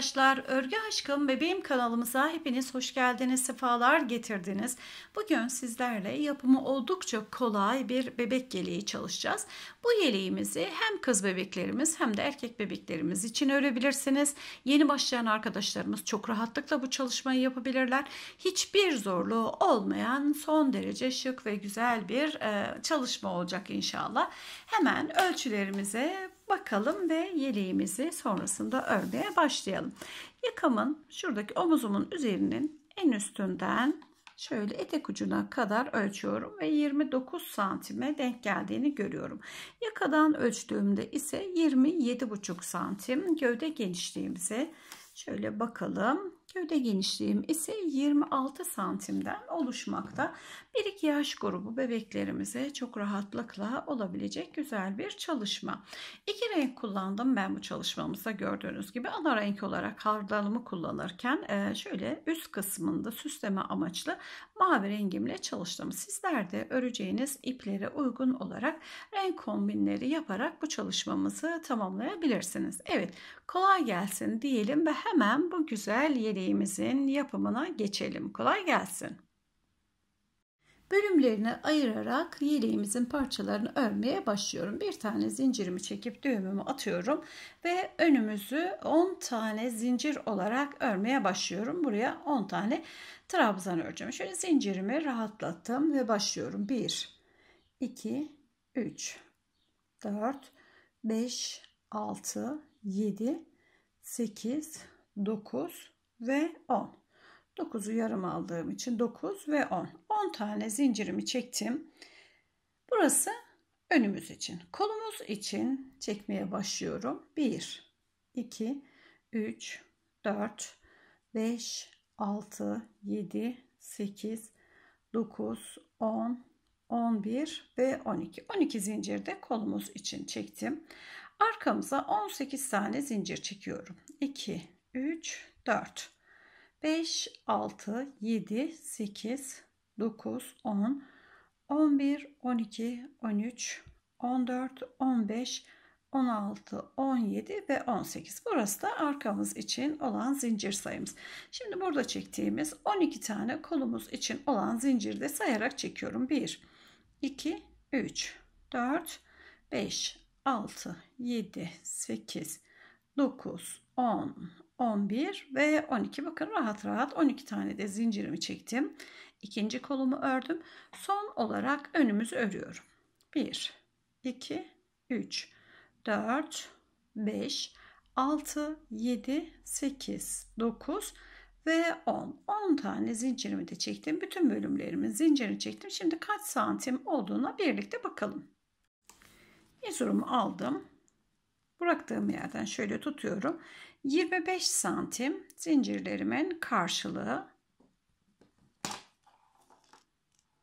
arkadaşlar, Örgü Aşkım Bebeğim kanalımıza hepiniz hoş geldiniz, sefalar getirdiniz. Bugün sizlerle yapımı oldukça kolay bir bebek yeleği çalışacağız. Bu yeleğimizi hem kız bebeklerimiz hem de erkek bebeklerimiz için örebilirsiniz. Yeni başlayan arkadaşlarımız çok rahatlıkla bu çalışmayı yapabilirler. Hiçbir zorluğu olmayan son derece şık ve güzel bir e, çalışma olacak inşallah. Hemen ölçülerimize bakalım ve yeleğimizi sonrasında örmeye başlayalım. Yakamın şuradaki omuzumun üzerinin en üstünden şöyle etek ucuna kadar ölçüyorum ve 29 santime denk geldiğini görüyorum. Yakadan ölçtüğümde ise 27,5 santim gövde genişliğimize şöyle bakalım. Gövde genişliğim ise 26 santimden oluşmakta. 1-2 yaş grubu bebeklerimize çok rahatlıkla olabilecek güzel bir çalışma. İki renk kullandım ben bu çalışmamızda gördüğünüz gibi. Ana renk olarak hardalımı kullanırken e, şöyle üst kısmında süsleme amaçlı mavi rengimle çalıştım. Sizler de öreceğiniz iplere uygun olarak renk kombinleri yaparak bu çalışmamızı tamamlayabilirsiniz. Evet kolay gelsin diyelim ve hemen bu güzel yeni yeleğimizin yapımına geçelim. Kolay gelsin. Bölümlerini ayırarak yeleğimizin parçalarını örmeye başlıyorum. Bir tane zincirimi çekip düğümümü atıyorum ve önümüzü 10 tane zincir olarak örmeye başlıyorum. Buraya 10 tane trabzan öreceğim. Şöyle zincirimi rahatlattım ve başlıyorum. 1 2 3 4 5 6 7 8 9 ve 10. 9'u yarım aldığım için 9 ve 10. 10 tane zincirimi çektim. Burası önümüz için. Kolumuz için çekmeye başlıyorum. 1, 2, 3, 4, 5, 6, 7, 8, 9, 10, 11 ve 12. 12 zincirde kolumuz için çektim. Arkamıza 18 tane zincir çekiyorum. 2, 3, 4. 5, 6, 7, 8, 9, 10, 11, 12, 13, 14, 15, 16, 17 ve 18. Burası da arkamız için olan zincir sayımız. Şimdi burada çektiğimiz 12 tane kolumuz için olan zincirde sayarak çekiyorum. 1, 2, 3, 4, 5, 6, 7, 8, 9, 10, 11 ve 12 bakın rahat rahat 12 tane de zincirimi çektim. İkinci kolumu ördüm. Son olarak önümüzü örüyorum. 1 2 3 4 5 6 7 8 9 ve 10. 10 tane zincirimi de çektim. Bütün bölümlerimin zincirini çektim. Şimdi kaç santim olduğuna birlikte bakalım. İzurumu aldım bıraktığım yerden şöyle tutuyorum. 25 santim zincirlerimin karşılığı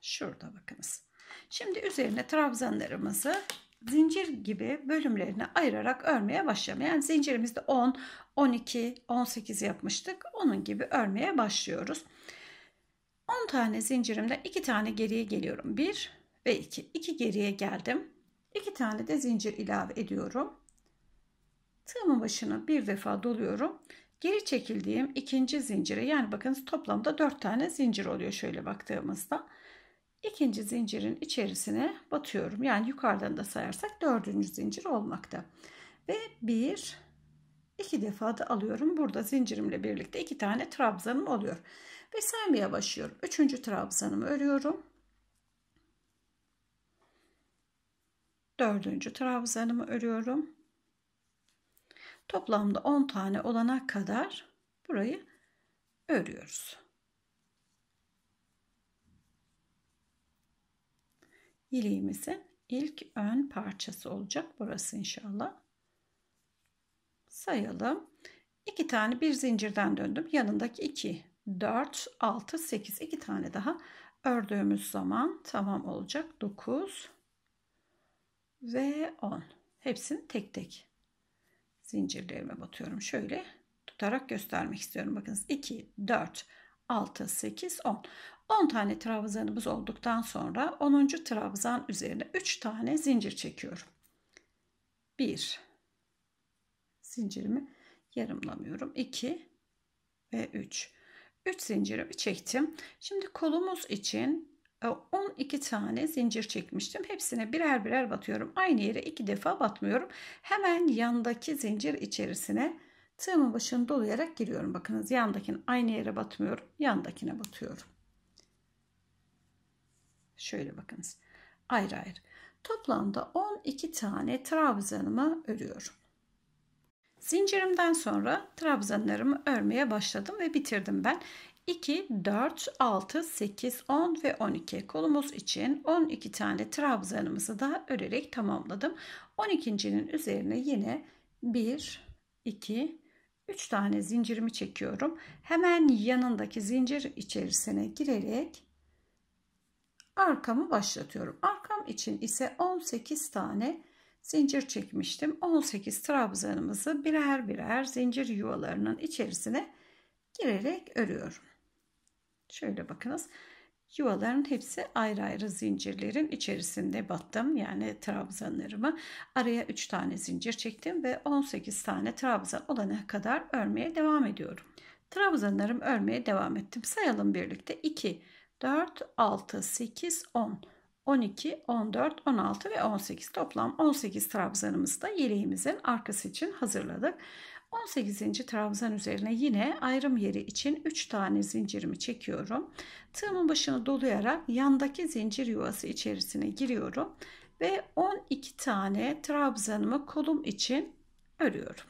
şurada bakınız. Şimdi üzerine trabzanlarımızı zincir gibi bölümlerine ayırarak örmeye başlayalım. Yani zincirimizde 10, 12, 18 yapmıştık. Onun gibi örmeye başlıyoruz. 10 tane zincirimde 2 tane geriye geliyorum. 1 ve 2. 2 geriye geldim. 2 tane de zincir ilave ediyorum. Tığımın başına bir defa doluyorum. Geri çekildiğim ikinci zincire yani bakınız toplamda 4 tane zincir oluyor şöyle baktığımızda. İkinci zincirin içerisine batıyorum. Yani yukarıdan da sayarsak dördüncü zincir olmakta. Ve bir, iki defa da alıyorum. Burada zincirimle birlikte iki tane trabzanım oluyor. Ve saymaya başlıyorum. Üçüncü trabzanımı örüyorum. Dördüncü trabzanımı örüyorum. Toplamda 10 tane olana kadar burayı örüyoruz. İliğimizin ilk ön parçası olacak burası inşallah. Sayalım. 2 tane bir zincirden döndüm. Yanındaki 2, 4, 6, 8 2 tane daha ördüğümüz zaman tamam olacak. 9 ve 10. Hepsini tek tek zincirlerime batıyorum. Şöyle tutarak göstermek istiyorum. Bakınız 2, 4, 6, 8, 10. 10 tane trabzanımız olduktan sonra 10. trabzan üzerine 3 tane zincir çekiyorum. 1 zincirimi yarımlamıyorum. 2 ve 3. 3 zincirimi çektim. Şimdi kolumuz için 12 tane zincir çekmiştim. Hepsine birer birer batıyorum. Aynı yere iki defa batmıyorum. Hemen yandaki zincir içerisine tığımın başını dolayarak giriyorum. Bakınız yandakini aynı yere batmıyorum. Yandakine batıyorum. Şöyle bakınız. Ayrı ayrı. Toplamda 12 tane trabzanımı örüyorum. Zincirimden sonra trabzanlarımı örmeye başladım ve bitirdim ben. 2, 4, 6, 8, 10 ve 12 kolumuz için 12 tane trabzanımızı da örerek tamamladım. 12.nin üzerine yine 1, 2, 3 tane zincirimi çekiyorum. Hemen yanındaki zincir içerisine girerek arkamı başlatıyorum. Arkam için ise 18 tane zincir çekmiştim. 18 trabzanımızı birer birer zincir yuvalarının içerisine girerek örüyorum. Şöyle bakınız. Yuvaların hepsi ayrı ayrı zincirlerin içerisinde battım. Yani trabzanlarımı araya 3 tane zincir çektim ve 18 tane trabzan olana kadar örmeye devam ediyorum. Trabzanlarımı örmeye devam ettim. Sayalım birlikte. 2, 4, 6, 8, 10, 12, 14, 16 ve 18. Toplam 18 trabzanımızı da yeleğimizin arkası için hazırladık. 18. trabzan üzerine yine ayrım yeri için 3 tane zincirimi çekiyorum. Tığımın başını dolayarak yandaki zincir yuvası içerisine giriyorum ve 12 tane trabzanımı kolum için örüyorum.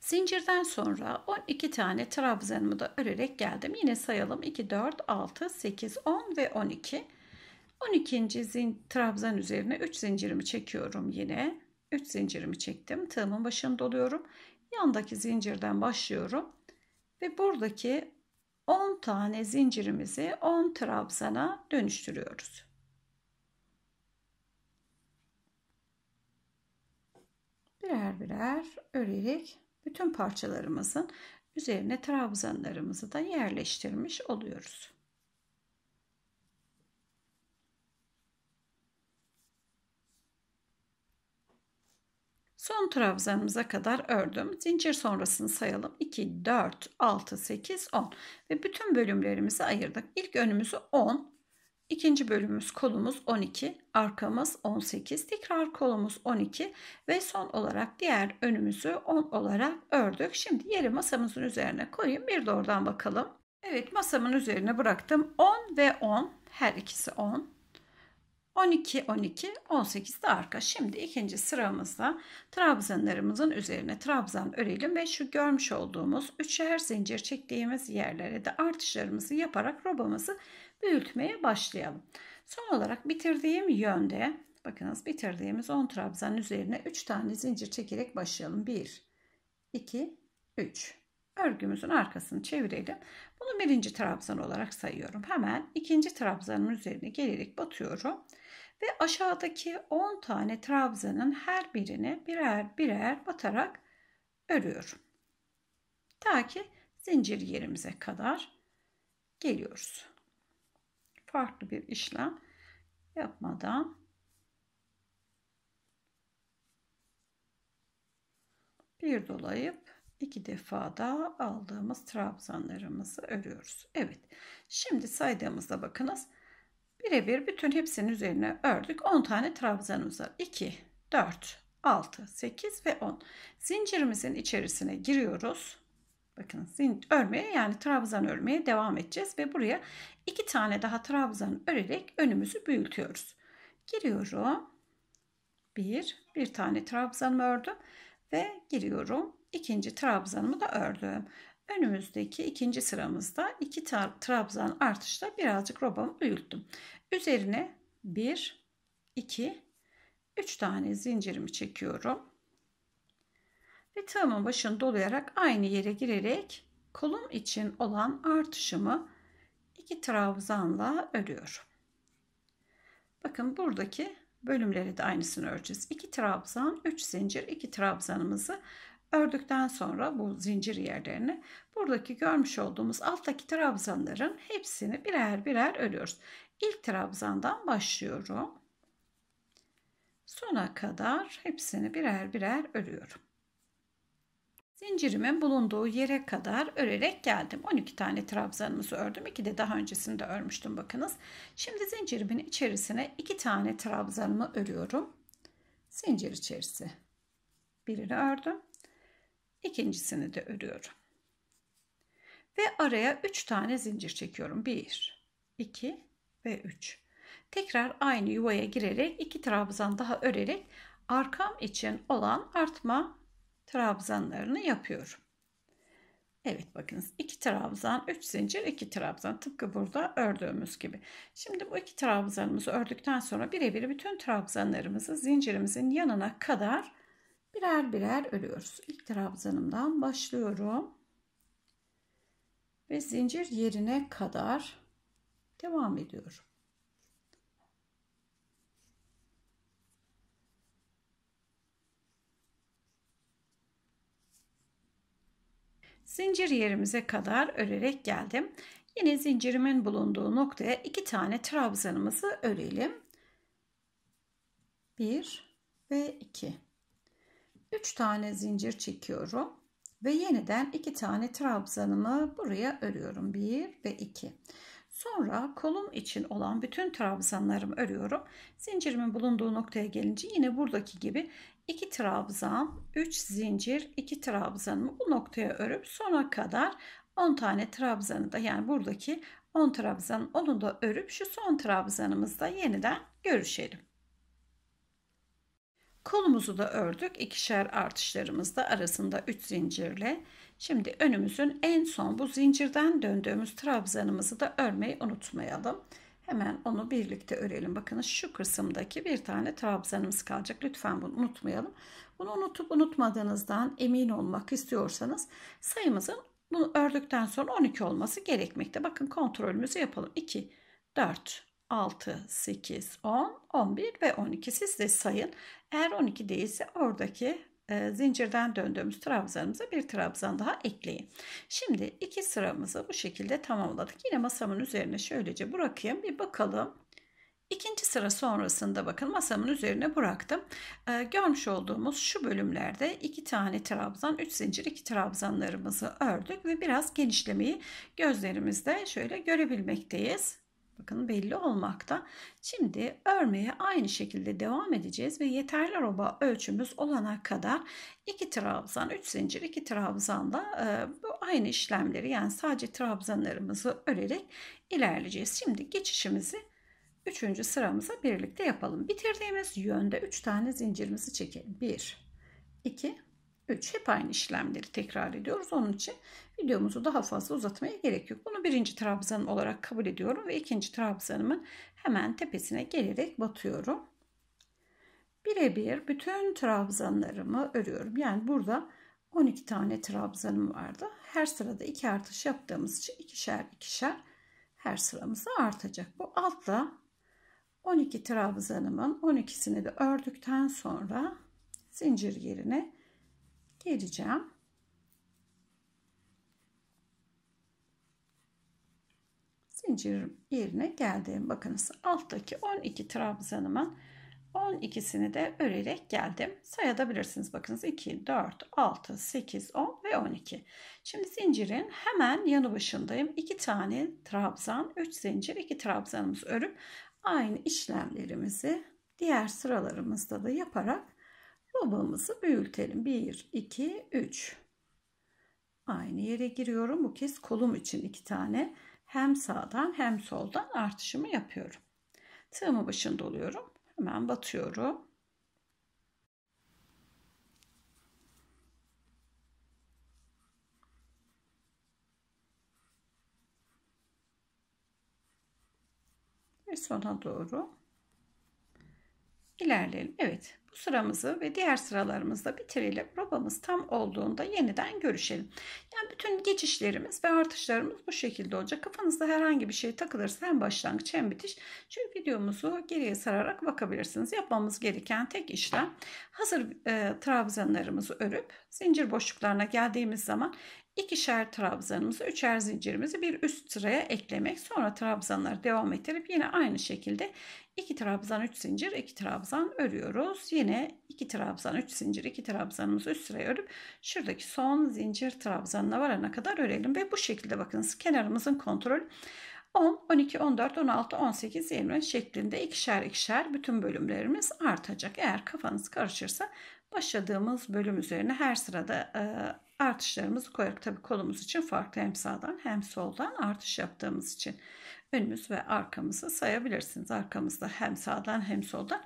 Zincirden sonra 12 tane trabzanımı da örerek geldim. Yine sayalım 2, 4, 6, 8, 10 ve 12. 12. Zin, trabzan üzerine 3 zincirimi çekiyorum yine. 3 zincirimi çektim. Tığımın başını doluyorum. Yandaki zincirden başlıyorum. Ve buradaki 10 tane zincirimizi 10 trabzana dönüştürüyoruz. Birer birer örerek bütün parçalarımızın üzerine trabzanlarımızı da yerleştirmiş oluyoruz. Son trabzanımıza kadar ördüm. Zincir sonrasını sayalım. 2, 4, 6, 8, 10. Ve bütün bölümlerimizi ayırdık. İlk önümüzü 10. ikinci bölümümüz kolumuz 12. Arkamız 18. Tekrar kolumuz 12. Ve son olarak diğer önümüzü 10 olarak ördük. Şimdi yeri masamızın üzerine koyayım. Bir de oradan bakalım. Evet masamın üzerine bıraktım. 10 ve 10. Her ikisi 10. 12, 12, 18 de arka. Şimdi ikinci sıramızda trabzanlarımızın üzerine trabzan örelim ve şu görmüş olduğumuz üçer zincir çektiğimiz yerlere de artışlarımızı yaparak robamızı büyütmeye başlayalım. Son olarak bitirdiğim yönde bakınız bitirdiğimiz 10 trabzan üzerine 3 tane zincir çekerek başlayalım. 1, 2, 3 örgümüzün arkasını çevirelim. Bunu birinci trabzan olarak sayıyorum. Hemen ikinci trabzanın üzerine gelerek batıyorum. Ve aşağıdaki 10 tane trabzanın her birini birer birer batarak örüyorum. Ta ki zincir yerimize kadar geliyoruz. Farklı bir işlem yapmadan bir dolayıp iki defa da aldığımız trabzanlarımızı örüyoruz. Evet. Şimdi saydığımızda bakınız Birebir bütün hepsinin üzerine ördük. 10 tane trabzanımız var. 2, 4, 6, 8 ve 10. Zincirimizin içerisine giriyoruz. Bakın örmeye yani trabzan örmeye devam edeceğiz ve buraya iki tane daha trabzan örerek önümüzü büyütüyoruz. Giriyorum. Bir, bir tane trabzanımı ördüm ve giriyorum. ikinci trabzanımı da ördüm. Önümüzdeki ikinci sıramızda iki trabzan artışla birazcık robamı büyüttüm. Üzerine 1, 2, 3 tane zincirimi çekiyorum. Ve tığımın başını dolayarak aynı yere girerek kolum için olan artışımı iki trabzanla örüyorum. Bakın buradaki bölümleri de aynısını öreceğiz. 2 trabzan, 3 zincir, 2 trabzanımızı Ördükten sonra bu zincir yerlerini buradaki görmüş olduğumuz alttaki trabzanların hepsini birer birer örüyoruz. İlk trabzandan başlıyorum. Sona kadar hepsini birer birer örüyorum. Zincirimin bulunduğu yere kadar örerek geldim. 12 tane trabzanımızı ördüm. İki de daha öncesinde örmüştüm bakınız. Şimdi zincirimin içerisine 2 tane trabzanımı örüyorum. Zincir içerisi birini ördüm ikincisini de örüyorum. Ve araya 3 tane zincir çekiyorum. 1, 2 ve 3. Tekrar aynı yuvaya girerek iki trabzan daha örerek arkam için olan artma trabzanlarını yapıyorum. Evet bakınız 2 trabzan 3 zincir 2 trabzan tıpkı burada ördüğümüz gibi. Şimdi bu iki trabzanımızı ördükten sonra birebir bütün trabzanlarımızı zincirimizin yanına kadar birer birer örüyoruz. İlk trabzanımdan başlıyorum. Ve zincir yerine kadar devam ediyorum. Zincir yerimize kadar örerek geldim. Yine zincirimin bulunduğu noktaya iki tane trabzanımızı örelim. 1 ve 2 3 tane zincir çekiyorum ve yeniden 2 tane trabzanımı buraya örüyorum. 1 ve 2. Sonra kolum için olan bütün trabzanlarımı örüyorum. Zincirimin bulunduğu noktaya gelince yine buradaki gibi 2 trabzan, 3 zincir, 2 trabzanımı bu noktaya örüp sona kadar 10 tane trabzanı da yani buradaki 10 trabzan onu da örüp şu son trabzanımızda yeniden görüşelim. Kolumuzu da ördük. ikişer artışlarımızda arasında 3 zincirle. Şimdi önümüzün en son bu zincirden döndüğümüz trabzanımızı da örmeyi unutmayalım. Hemen onu birlikte örelim. Bakınız şu kısımdaki bir tane trabzanımız kalacak. Lütfen bunu unutmayalım. Bunu unutup unutmadığınızdan emin olmak istiyorsanız sayımızın bunu ördükten sonra 12 olması gerekmekte. Bakın kontrolümüzü yapalım. 2, 4, 6, 8, 10, 11 ve 12. Siz de sayın. Eğer 12 değilse oradaki e, zincirden döndüğümüz trabzanımıza bir trabzan daha ekleyin. Şimdi iki sıramızı bu şekilde tamamladık. Yine masamın üzerine şöylece bırakayım bir bakalım. İkinci sıra sonrasında bakın masamın üzerine bıraktım. Ee, görmüş olduğumuz şu bölümlerde iki tane trabzan, üç zincir iki trabzanlarımızı ördük ve biraz genişlemeyi gözlerimizde şöyle görebilmekteyiz. Bakın belli olmakta. Şimdi örmeye aynı şekilde devam edeceğiz ve yeterli roba ölçümüz olana kadar 2 trabzan, 3 zincir 2 trabzanla e, bu aynı işlemleri yani sadece trabzanlarımızı örerek ilerleyeceğiz. Şimdi geçişimizi 3. sıramıza birlikte yapalım. Bitirdiğimiz yönde 3 tane zincirimizi çekelim. 1 2 3. Hep aynı işlemleri tekrar ediyoruz. Onun için videomuzu daha fazla uzatmaya gerek yok. Bunu birinci trabzan olarak kabul ediyorum ve ikinci trabzanımın hemen tepesine gelerek batıyorum. Birebir bütün trabzanlarımı örüyorum. Yani burada 12 tane trabzanım vardı. Her sırada iki artış yaptığımız için ikişer ikişer her sıramızda artacak. Bu altta 12 trabzanımın 12'sini de ördükten sonra zincir yerine gereceğim. Zincirim yerine geldim. Bakınız alttaki 12 trabzanımın 12'sini de örerek geldim. Sayabilirsiniz bakınız 2, 4, 6, 8, 10 ve 12. Şimdi zincirin hemen yanı başındayım. 2 tane trabzan, 3 zincir, 2 trabzanımız örüp aynı işlemlerimizi diğer sıralarımızda da yaparak Babamızı büyütelim. 1, 2, 3. Aynı yere giriyorum. Bu kez kolum için iki tane hem sağdan hem soldan artışımı yapıyorum. Tığımı başında oluyorum. Hemen batıyorum. Ve sona doğru ilerleyelim. Evet bu sıramızı ve diğer sıralarımızda bitirelim. Robamız tam olduğunda yeniden görüşelim. Yani bütün geçişlerimiz ve artışlarımız bu şekilde olacak. Kafanızda herhangi bir şey takılırsa hem başlangıç hem bitiş. Çünkü videomuzu geriye sararak bakabilirsiniz. Yapmamız gereken tek işlem hazır e, trabzanlarımızı örüp zincir boşluklarına geldiğimiz zaman ikişer trabzanımızı, üçer zincirimizi bir üst sıraya eklemek. Sonra trabzanları devam ettirip yine aynı şekilde 2 trabzan 3 zincir 2 trabzan örüyoruz. Yine 2 trabzan 3 zincir 2 trabzanımızı üst sıraya örüp şuradaki son zincir trabzanına varana kadar örelim ve bu şekilde bakınız kenarımızın kontrolü 10, 12, 14, 16, 18, 20 şeklinde ikişer ikişer bütün bölümlerimiz artacak. Eğer kafanız karışırsa başladığımız bölüm üzerine her sırada e, artışlarımızı koyarak tabii kolumuz için farklı hem sağdan hem soldan artış yaptığımız için önümüz ve arkamızı sayabilirsiniz. Arkamızda hem sağdan hem soldan.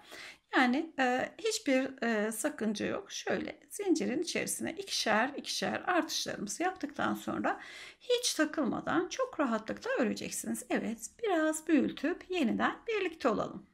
Yani e, hiçbir e, sakınca yok. Şöyle zincirin içerisine ikişer ikişer artışlarımızı yaptıktan sonra hiç takılmadan çok rahatlıkla öreceksiniz. Evet biraz büyütüp yeniden birlikte olalım.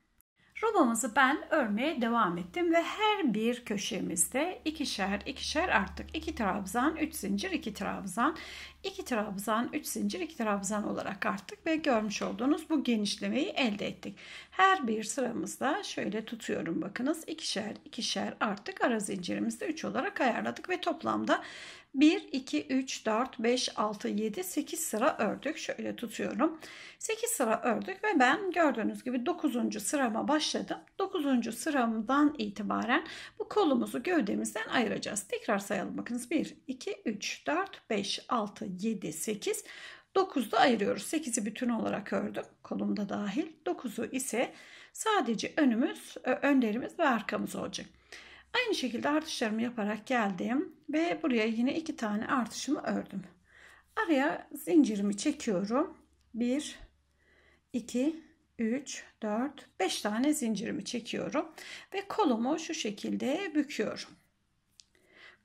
Robamızı ben örmeye devam ettim ve her bir köşemizde ikişer ikişer arttık. 2 trabzan, üç zincir, iki trabzan, iki trabzan, üç zincir, iki trabzan olarak arttık ve görmüş olduğunuz bu genişlemeyi elde ettik. Her bir sıramızda şöyle tutuyorum bakınız ikişer ikişer arttık. Ara zincirimizde üç olarak ayarladık ve toplamda 1, 2, 3, 4, 5, 6, 7, 8 sıra ördük. Şöyle tutuyorum. 8 sıra ördük ve ben gördüğünüz gibi 9. sırama başladım. 9. sıramdan itibaren bu kolumuzu gövdemizden ayıracağız. Tekrar sayalım bakınız. 1, 2, 3, 4, 5, 6, 7, 8, 9'da ayırıyoruz. 8'i bütün olarak ördüm. Kolumda dahil. 9'u ise sadece önümüz, önlerimiz ve arkamız olacak. Aynı şekilde artışlarımı yaparak geldim ve buraya yine iki tane artışımı ördüm. Araya zincirimi çekiyorum. 1 2 3 4 5 tane zincirimi çekiyorum ve kolumu şu şekilde büküyorum.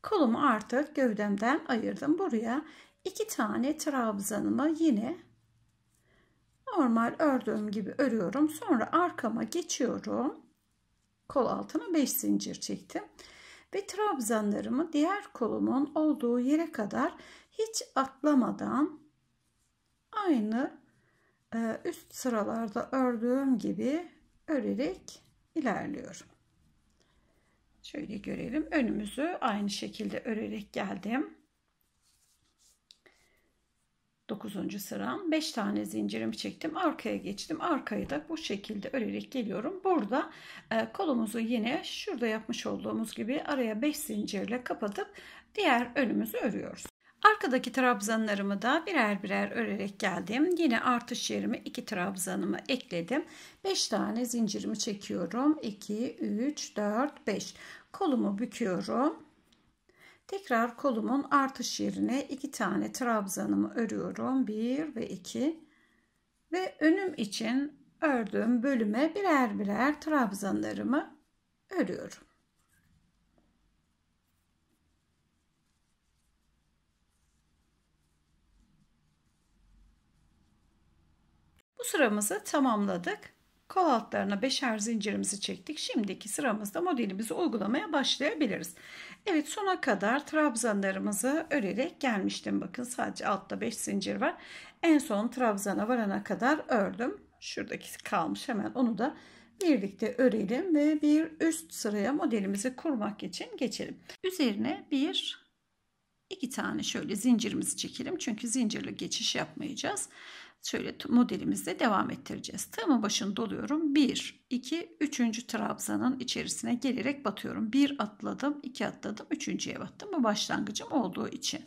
Kolumu artık gövdemden ayırdım. Buraya iki tane trabzanımı yine normal ördüğüm gibi örüyorum. Sonra arkama geçiyorum kol altına 5 zincir çektim. Ve trabzanlarımı diğer kolumun olduğu yere kadar hiç atlamadan aynı e, üst sıralarda ördüğüm gibi örerek ilerliyorum. Şöyle görelim. Önümüzü aynı şekilde örerek geldim. 9. sıram 5 tane zincirimi çektim arkaya geçtim arkayı da bu şekilde örerek geliyorum burada e, kolumuzu yine şurada yapmış olduğumuz gibi araya 5 zincirle kapatıp diğer önümüzü örüyoruz arkadaki trabzanlarımı da birer birer örerek geldim yine artış yerime 2 trabzanımı ekledim 5 tane zincirimi çekiyorum 2 3 4 5 kolumu büküyorum Tekrar kolumun artış yerine iki tane trabzanımı örüyorum. Bir ve iki. Ve önüm için ördüğüm bölüme birer birer trabzanlarımı örüyorum. Bu sıramızı tamamladık. Kol altlarına beşer zincirimizi çektik. Şimdiki sıramızda modelimizi uygulamaya başlayabiliriz. Evet sona kadar trabzanlarımızı örerek gelmiştim. Bakın sadece altta 5 zincir var. En son trabzana varana kadar ördüm. Şuradaki kalmış hemen onu da birlikte örelim ve bir üst sıraya modelimizi kurmak için geçelim. Üzerine bir iki tane şöyle zincirimizi çekelim. Çünkü zincirli geçiş yapmayacağız. Şöyle modelimizde devam ettireceğiz. Tığımın başını doluyorum. 1, 2, 3. trabzanın içerisine gelerek batıyorum. 1 atladım, 2 atladım, 3.ye battım. Bu başlangıcım olduğu için.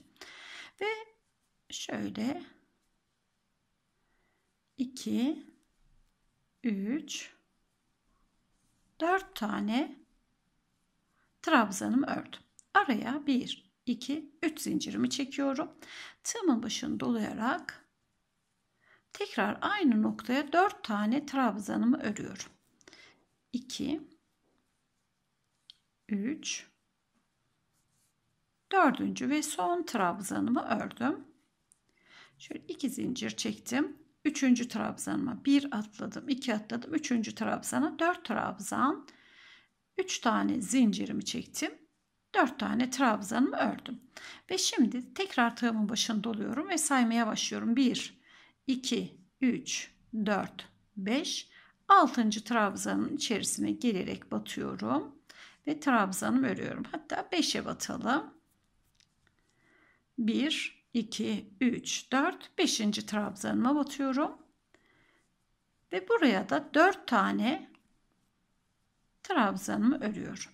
Ve şöyle 2 3 4 tane trabzanımı ördüm. Araya 1 2 3 zincirimi çekiyorum. Tığımın başını dolayarak Tekrar aynı noktaya 4 tane trabzanımı örüyorum. 2 3 4. ve son trabzanımı ördüm. Şöyle 2 zincir çektim. 3. trabzanıma 1 atladım, 2 atladım. 3. trabzana 4 trabzan. 3 tane zincirimi çektim. 4 tane trabzanımı ördüm. Ve şimdi tekrar tığımın başını doluyorum ve saymaya başlıyorum. 1 2, 3, 4, 5, 6. trabzanın içerisine gelerek batıyorum ve trabzanımı örüyorum. Hatta 5'e batalım. 1, 2, 3, 4, 5. trabzanıma batıyorum. Ve buraya da 4 tane trabzanımı örüyorum.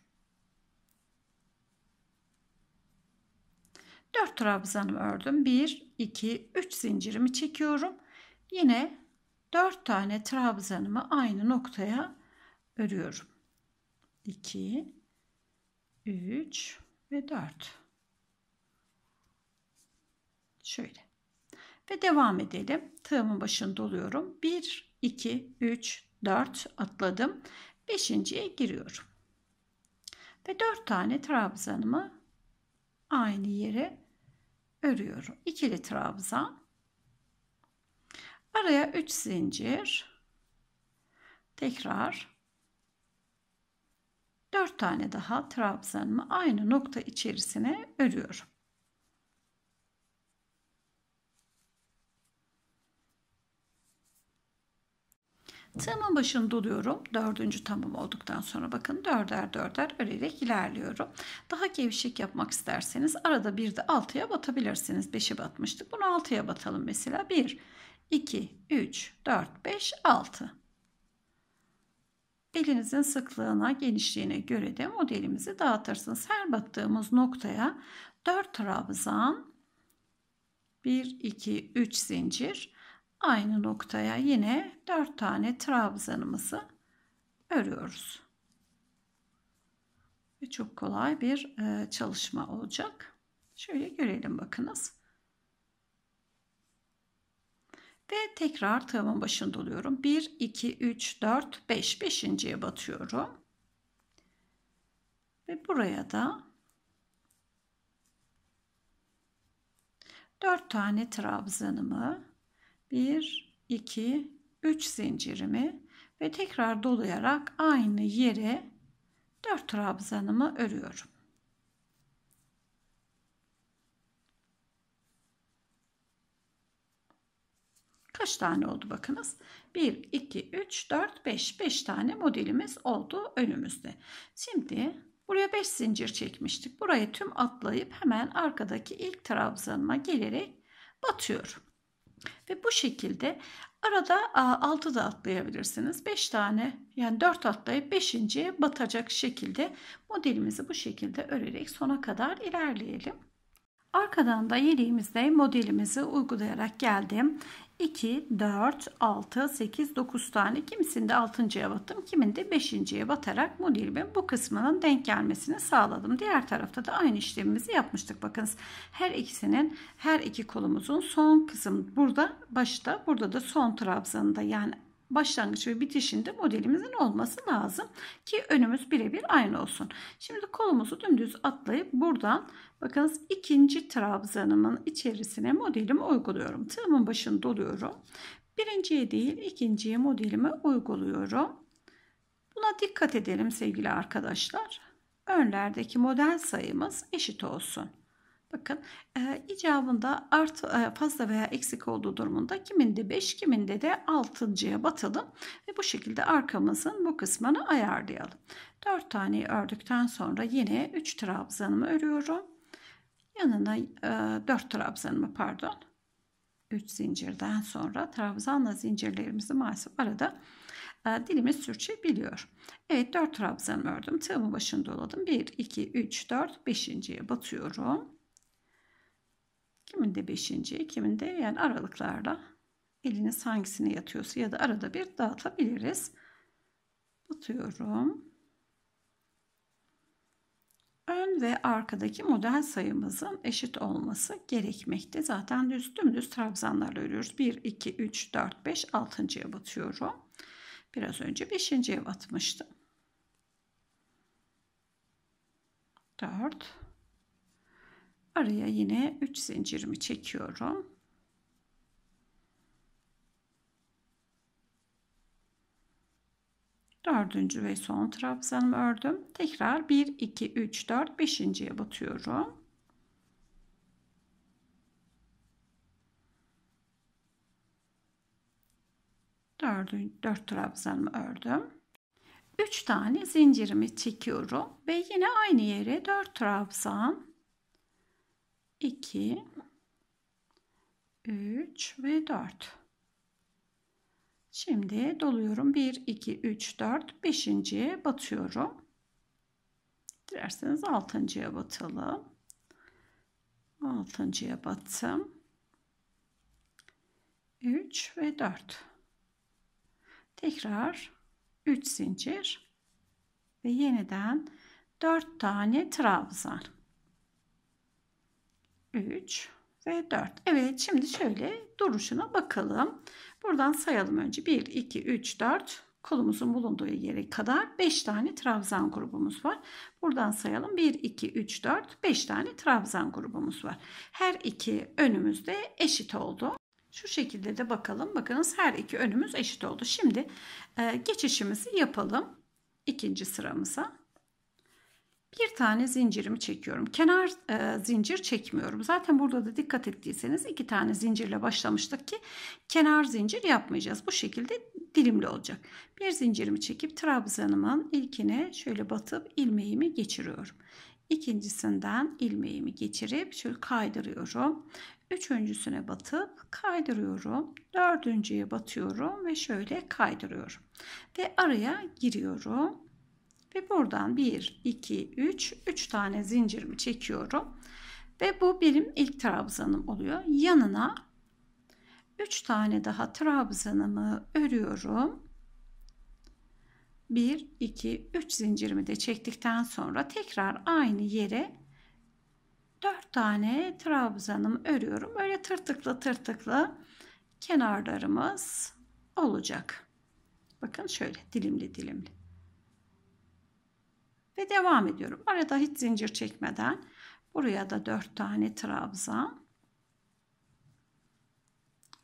4 trabzanımı ördüm. 1, 2, 3 zincirimi çekiyorum. Yine 4 tane trabzanımı aynı noktaya örüyorum. 2, 3 ve 4. Şöyle. Ve devam edelim. Tığımın başını doluyorum. 1, 2, 3, 4 atladım. 5.ye giriyorum. Ve 4 tane trabzanımı aynı yere örüyorum. İkili trabzan. Araya 3 zincir. Tekrar 4 tane daha trabzanımı aynı nokta içerisine örüyorum. Tığımın başını doluyorum. Dördüncü tamam olduktan sonra bakın dörder dörder örerek ilerliyorum. Daha gevşek yapmak isterseniz arada bir de altıya batabilirsiniz. Beşe batmıştık. Bunu altıya batalım mesela. Bir, iki, üç, dört, beş, altı. Elinizin sıklığına, genişliğine göre de modelimizi dağıtırsınız. Her battığımız noktaya dört trabzan bir, iki, üç zincir aynı noktaya yine 4 tane trabzanımızı örüyoruz. Ve çok kolay bir e, çalışma olacak. Şöyle görelim bakınız. Ve tekrar tığımın başını doluyorum. 1, 2, 3, 4, 5. Beşinciye batıyorum. Ve buraya da 4 tane trabzanımı 1, 2, 3 zincirimi ve tekrar dolayarak aynı yere 4 trabzanımı örüyorum. Kaç tane oldu bakınız? 1, 2, 3, 4, 5. 5 tane modelimiz oldu önümüzde. Şimdi buraya 5 zincir çekmiştik. Burayı tüm atlayıp hemen arkadaki ilk trabzanıma gelerek batıyorum. Ve bu şekilde arada 6 da atlayabilirsiniz. 5 tane yani 4 atlayıp 5.ye batacak şekilde modelimizi bu şekilde örerek sona kadar ilerleyelim. Arkadan da yeleğimizde modelimizi uygulayarak geldim. 2, 4, 6, 8, 9 tane kimisinde 6.ya battım kiminde 5.ye batarak modelimin bu kısmının denk gelmesini sağladım. Diğer tarafta da aynı işlemimizi yapmıştık. Bakınız her ikisinin her iki kolumuzun son kısım burada başta burada da son trabzanında yani başlangıç ve bitişinde modelimizin olması lazım ki önümüz birebir aynı olsun. Şimdi kolumuzu dümdüz atlayıp buradan Bakınız ikinci trabzanımın içerisine modelimi uyguluyorum. Tığımın başını doluyorum. Birinciye değil ikinciye modelimi uyguluyorum. Buna dikkat edelim sevgili arkadaşlar. Önlerdeki model sayımız eşit olsun. Bakın e, icabında artı, e, fazla veya eksik olduğu durumunda kiminde 5 kiminde de 6.ya batalım ve bu şekilde arkamızın bu kısmını ayarlayalım. 4 taneyi ördükten sonra yine 3 trabzanımı örüyorum. Yanına e, 4 trabzanımı pardon 3 zincirden sonra trabzanla zincirlerimizi maalesef arada e, dilimiz sürçebiliyor. Evet 4 trabzan ördüm. Tığımı başını doladım. 1, 2, 3, 4, 5.ye batıyorum. Kimin de 5. kimin de yani aralıklarla eliniz hangisine yatıyorsa ya da arada bir dağıtabiliriz. Batıyorum ön ve arkadaki model sayımızın eşit olması gerekmekte. Zaten düz dümdüz trabzanlarla örüyoruz. 1, 2, 3, 4, 5, 6.ya batıyorum. Biraz önce 5.ye batmıştım. 4. Araya yine 3 zincirimi çekiyorum. dördüncü ve son trabzanımı ördüm. Tekrar 1, 2, 3, 4, 5.ye batıyorum. Dördün, dört trabzanımı ördüm. 3 tane zincirimi çekiyorum ve yine aynı yere 4 trabzan 2 3 ve 4 Şimdi doluyorum. 1, 2, 3, 4, 5.ye batıyorum. Dilerseniz 6.ya batalım. 6.ya battım. 3 ve 4. Tekrar 3 zincir ve yeniden 4 tane trabzan. 3 ve 4. Evet şimdi şöyle duruşuna bakalım. Buradan sayalım önce 1, 2, 3, 4 kolumuzun bulunduğu yere kadar 5 tane trabzan grubumuz var. Buradan sayalım 1, 2, 3, 4, 5 tane trabzan grubumuz var. Her iki önümüzde eşit oldu. Şu şekilde de bakalım. Bakınız her iki önümüz eşit oldu. Şimdi e, geçişimizi yapalım. ikinci sıramıza bir tane zincirimi çekiyorum. Kenar e, zincir çekmiyorum. Zaten burada da dikkat ettiyseniz iki tane zincirle başlamıştık ki kenar zincir yapmayacağız. Bu şekilde dilimli olacak. Bir zincirimi çekip trabzanımın ilkine şöyle batıp ilmeğimi geçiriyorum. İkincisinden ilmeğimi geçirip şöyle kaydırıyorum. Üçüncüsüne batıp kaydırıyorum. Dördüncüye batıyorum ve şöyle kaydırıyorum. Ve araya giriyorum ve buradan 1, 2, 3, 3 tane zincirimi çekiyorum. Ve bu benim ilk trabzanım oluyor. Yanına 3 tane daha trabzanımı örüyorum. 1, 2, 3 zincirimi de çektikten sonra tekrar aynı yere 4 tane trabzanımı örüyorum. Öyle tırtıklı tırtıklı kenarlarımız olacak. Bakın şöyle dilimli dilimli. Ve devam ediyorum. Arada hiç zincir çekmeden buraya da 4 tane trabzan.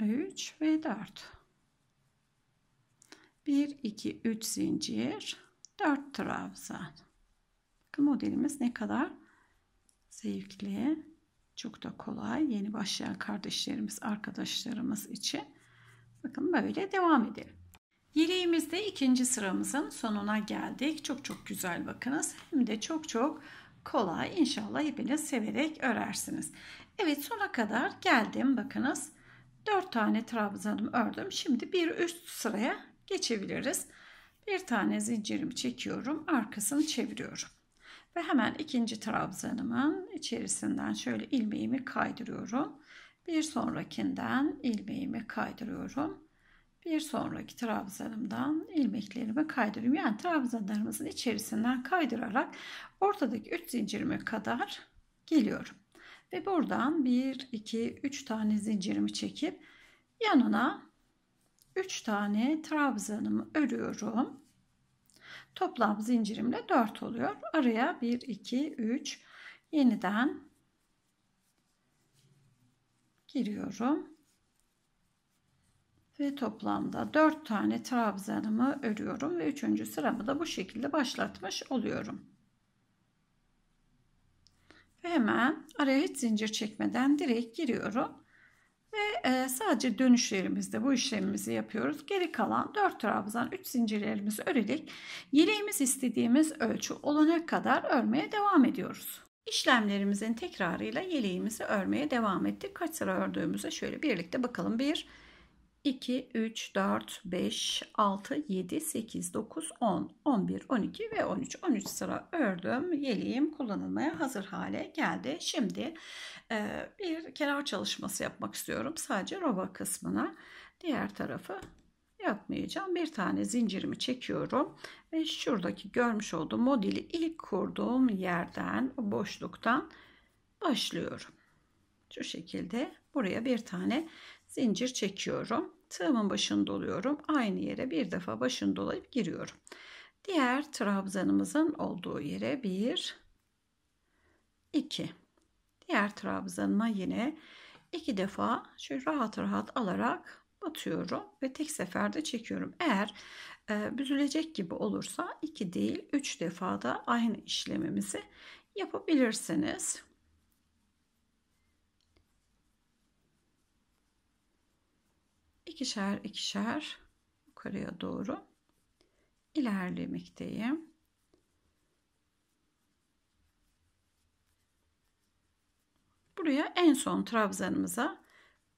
3 ve 4. 1, 2, 3 zincir. 4 trabzan. Bakın modelimiz ne kadar zevkli. Çok da kolay. Yeni başlayan kardeşlerimiz, arkadaşlarımız için. Bakın böyle devam edelim. Yeleğimizde ikinci sıramızın sonuna geldik. Çok çok güzel bakınız. Hem de çok çok kolay. İnşallah hepiniz severek örersiniz. Evet sona kadar geldim. Bakınız 4 tane trabzanım ördüm. Şimdi bir üst sıraya geçebiliriz. Bir tane zincirimi çekiyorum. Arkasını çeviriyorum. Ve hemen ikinci trabzanımın içerisinden şöyle ilmeğimi kaydırıyorum. Bir sonrakinden ilmeğimi kaydırıyorum bir sonraki trabzanımdan ilmeklerimi kaydırıyorum. Yani trabzanlarımızın içerisinden kaydırarak ortadaki 3 zincirime kadar geliyorum. Ve buradan 1, 2, 3 tane zincirimi çekip yanına 3 tane trabzanımı örüyorum. Toplam zincirimle 4 oluyor. Araya 1, 2, 3 yeniden giriyorum ve toplamda 4 tane trabzanımı örüyorum ve 3. sıramı da bu şekilde başlatmış oluyorum. Ve hemen araya hiç zincir çekmeden direkt giriyorum. Ve e, sadece dönüşlerimizde bu işlemimizi yapıyoruz. Geri kalan 4 trabzan 3 zincirlerimizi örerek yeleğimiz istediğimiz ölçü olana kadar örmeye devam ediyoruz. İşlemlerimizin tekrarıyla yeleğimizi örmeye devam ettik. Kaç sıra ördüğümüze şöyle birlikte bakalım. 1, bir, 2, 3, 4, 5, 6, 7, 8, 9, 10, 11, 12 ve 13. 13 sıra ördüm. Yeleğim kullanılmaya hazır hale geldi. Şimdi e, bir kenar çalışması yapmak istiyorum. Sadece roba kısmına diğer tarafı yapmayacağım. Bir tane zincirimi çekiyorum ve şuradaki görmüş olduğum modeli ilk kurduğum yerden boşluktan başlıyorum. Şu şekilde buraya bir tane zincir çekiyorum. Tığımın başını doluyorum. Aynı yere bir defa başını dolayıp giriyorum. Diğer trabzanımızın olduğu yere 1 2 diğer trabzanıma yine iki defa şöyle rahat rahat alarak batıyorum ve tek seferde çekiyorum. Eğer e, büzülecek gibi olursa iki değil üç defada aynı işlemimizi yapabilirsiniz. ikişer ikişer yukarıya doğru ilerlemekteyim. Buraya en son trabzanımıza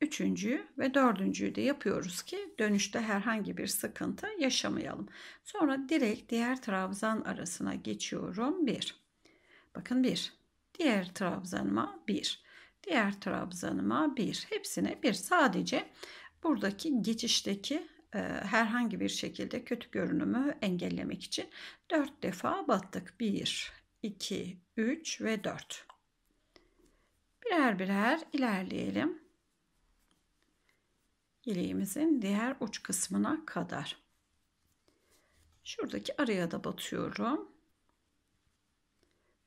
üçüncüyü ve dördüncüyü de yapıyoruz ki dönüşte herhangi bir sıkıntı yaşamayalım. Sonra direkt diğer trabzan arasına geçiyorum. Bir. Bakın bir. Diğer trabzanıma bir. Diğer trabzanıma bir. Hepsine bir. Sadece buradaki geçişteki herhangi bir şekilde kötü görünümü engellemek için 4 defa battık. 1, 2, 3 ve 4. Birer birer ilerleyelim. Yeleğimizin diğer uç kısmına kadar. Şuradaki araya da batıyorum.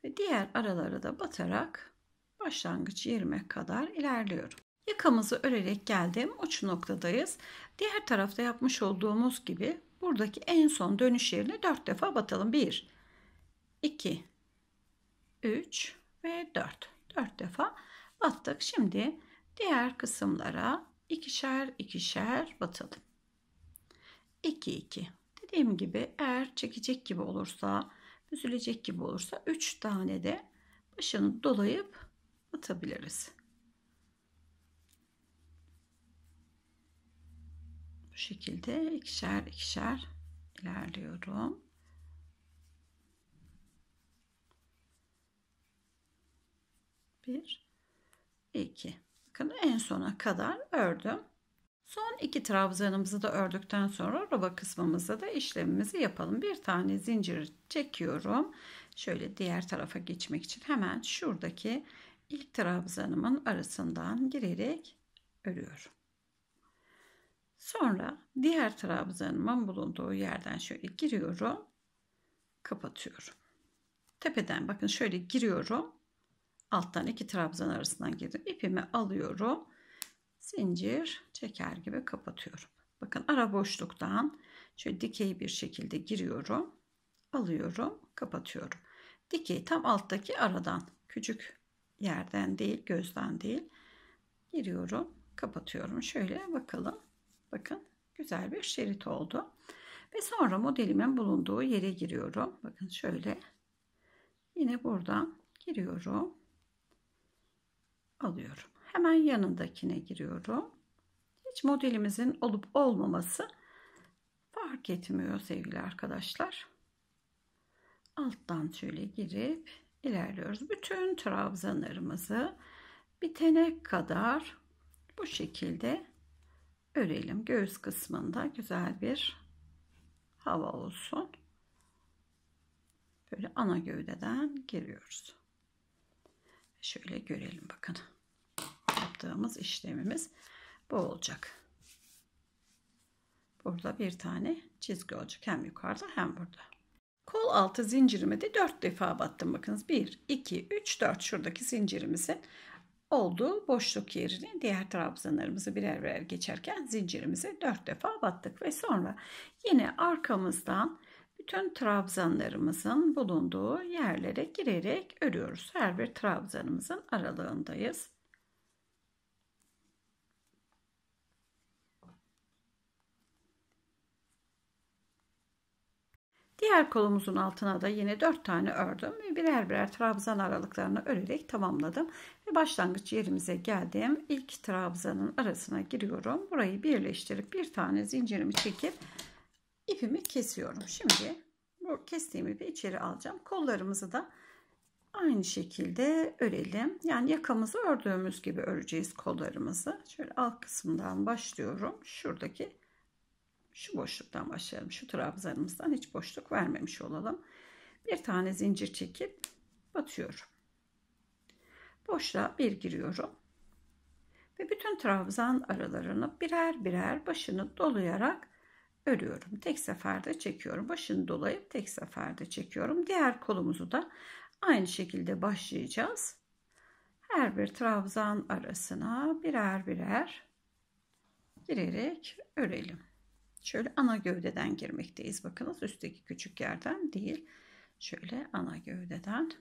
Ve diğer aralara da batarak başlangıç yerime kadar ilerliyorum. Yakamızı örerek geldim. Uç noktadayız. Diğer tarafta yapmış olduğumuz gibi buradaki en son dönüş yerine 4 defa batalım. 1, 2, 3 ve 4. 4 defa battık. Şimdi diğer kısımlara ikişer ikişer batalım. 2, 2. Dediğim gibi eğer çekecek gibi olursa, büzülecek gibi olursa 3 tane de başını dolayıp batabiliriz. Bu şekilde ikişer ikişer ilerliyorum. Bir, iki. Bakın en sona kadar ördüm. Son iki trabzanımızı da ördükten sonra roba kısmımızda da işlemimizi yapalım. Bir tane zincir çekiyorum. Şöyle diğer tarafa geçmek için hemen şuradaki ilk trabzanımın arasından girerek örüyorum. Sonra diğer trabzanımın bulunduğu yerden şöyle giriyorum. Kapatıyorum. Tepeden bakın şöyle giriyorum. Alttan iki trabzan arasından girdim. İpimi alıyorum. Zincir çeker gibi kapatıyorum. Bakın ara boşluktan şöyle dikey bir şekilde giriyorum. Alıyorum. Kapatıyorum. Dikey tam alttaki aradan. Küçük yerden değil gözden değil. Giriyorum. Kapatıyorum. Şöyle bakalım. Bakın güzel bir şerit oldu. Ve sonra modelimin bulunduğu yere giriyorum. Bakın şöyle. Yine buradan giriyorum. Alıyorum. Hemen yanındakine giriyorum. Hiç modelimizin olup olmaması fark etmiyor sevgili arkadaşlar. Alttan şöyle girip ilerliyoruz. Bütün trabzanlarımızı bitene kadar bu şekilde örelim. Göğüs kısmında güzel bir hava olsun. Böyle ana gövdeden giriyoruz. Şöyle görelim bakın. Yaptığımız işlemimiz bu olacak. Burada bir tane çizgi olacak. Hem yukarıda hem burada. Kol altı zincirimi de 4 defa battım. Bakınız 1, 2, 3, 4 şuradaki zincirimizin oldu. Boşluk yerini diğer trabzanlarımızı birer birer geçerken zincirimizi dört defa battık ve sonra yine arkamızdan bütün trabzanlarımızın bulunduğu yerlere girerek örüyoruz. Her bir trabzanımızın aralığındayız. Diğer kolumuzun altına da yine 4 tane ördüm. ve Birer birer trabzan aralıklarını örerek tamamladım. Ve başlangıç yerimize geldim. İlk trabzanın arasına giriyorum. Burayı birleştirip bir tane zincirimi çekip ipimi kesiyorum. Şimdi bu kestiğimi bir içeri alacağım. Kollarımızı da aynı şekilde örelim. Yani yakamızı ördüğümüz gibi öreceğiz kollarımızı. Şöyle alt kısımdan başlıyorum. Şuradaki şu boşluktan başlayalım. Şu trabzanımızdan hiç boşluk vermemiş olalım. Bir tane zincir çekip batıyorum. Boşluğa bir giriyorum. Ve bütün trabzan aralarını birer birer başını dolayarak örüyorum. Tek seferde çekiyorum. Başını dolayıp tek seferde çekiyorum. Diğer kolumuzu da aynı şekilde başlayacağız. Her bir trabzan arasına birer birer girerek örelim. Şöyle ana gövdeden girmekteyiz. Bakınız üstteki küçük yerden değil. Şöyle ana gövdeden.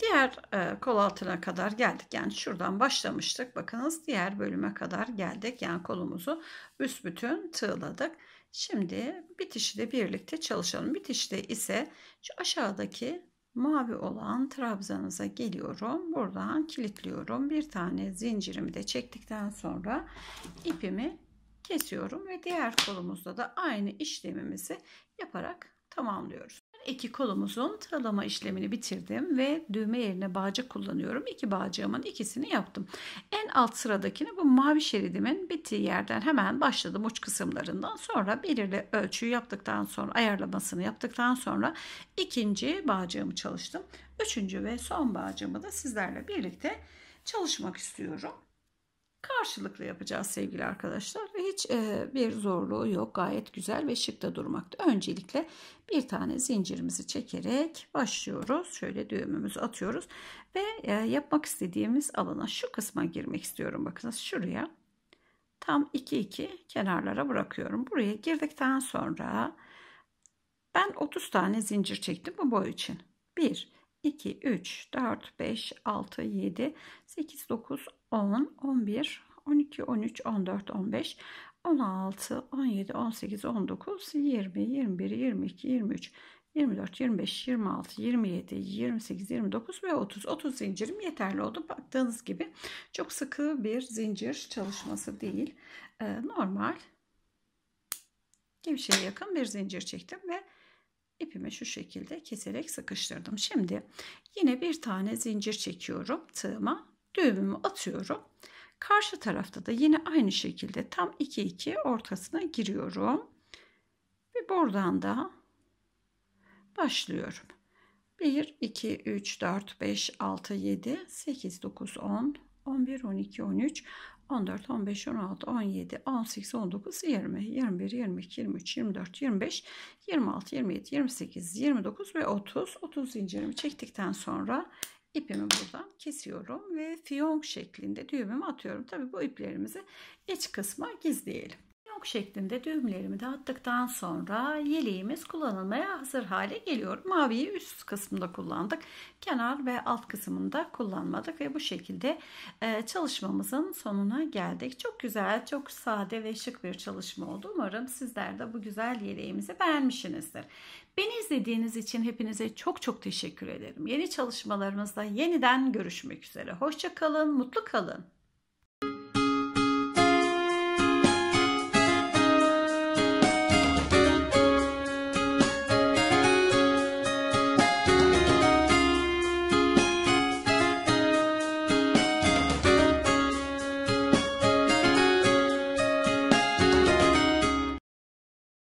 Diğer e, kol altına kadar geldik. Yani şuradan başlamıştık. Bakınız diğer bölüme kadar geldik. Yani kolumuzu üst bütün tığladık. Şimdi bitişi de birlikte çalışalım. Bitişte ise şu aşağıdaki mavi olan trabzanıza geliyorum. Buradan kilitliyorum. Bir tane zincirimi de çektikten sonra ipimi kesiyorum ve diğer kolumuzda da aynı işlemimizi yaparak tamamlıyoruz iki kolumuzun tığlama işlemini bitirdim ve düğme yerine bağcık kullanıyorum. İki bağcığımın ikisini yaptım. En alt sıradakini bu mavi şeridimin bittiği yerden hemen başladım uç kısımlarından. Sonra belirli ölçüyü yaptıktan sonra ayarlamasını yaptıktan sonra ikinci bağcığımı çalıştım. Üçüncü ve son bağcığımı da sizlerle birlikte çalışmak istiyorum. Karşılıklı yapacağız sevgili arkadaşlar. Hiç e, bir zorluğu yok. Gayet güzel ve şık da durmakta. Öncelikle bir tane zincirimizi çekerek başlıyoruz. Şöyle düğümümüzü atıyoruz. Ve e, yapmak istediğimiz alana şu kısma girmek istiyorum. Bakınız şuraya. Tam 2-2 kenarlara bırakıyorum. Buraya girdikten sonra ben 30 tane zincir çektim bu boy için. 1, 2, 3, 4, 5, 6, 7, 8, 9, 10, 11, 12, 13, 14, 15, 16, 17, 18, 19, 20, 21, 22, 23, 24, 25, 26, 27, 28, 29 ve 30. 30 zincirim yeterli oldu. Baktığınız gibi çok sıkı bir zincir çalışması değil. Ee, normal gevşeye yakın bir zincir çektim ve ipimi şu şekilde keserek sıkıştırdım. Şimdi yine bir tane zincir çekiyorum tığıma düğümümü atıyorum. Karşı tarafta da yine aynı şekilde tam 2-2 ortasına giriyorum. Ve buradan da başlıyorum. 1, 2, 3, 4, 5, 6, 7, 8, 9, 10, 11, 12, 13, 14, 15, 16, 17, 18, 19, 20, 21, 22, 23, 24, 25, 26, 27, 28, 29 ve 30. 30 zincirimi çektikten sonra ipimi buradan kesiyorum ve fiyonk şeklinde düğümümü atıyorum. Tabii bu iplerimizi iç kısma gizleyelim ok şeklinde düğümlerimi de attıktan sonra yeleğimiz kullanılmaya hazır hale geliyor. Maviyi üst kısmında kullandık. Kenar ve alt kısmında kullanmadık ve bu şekilde e, çalışmamızın sonuna geldik. Çok güzel, çok sade ve şık bir çalışma oldu. Umarım sizler de bu güzel yeleğimizi beğenmişsinizdir. Beni izlediğiniz için hepinize çok çok teşekkür ederim. Yeni çalışmalarımızda yeniden görüşmek üzere. Hoşçakalın, mutlu kalın.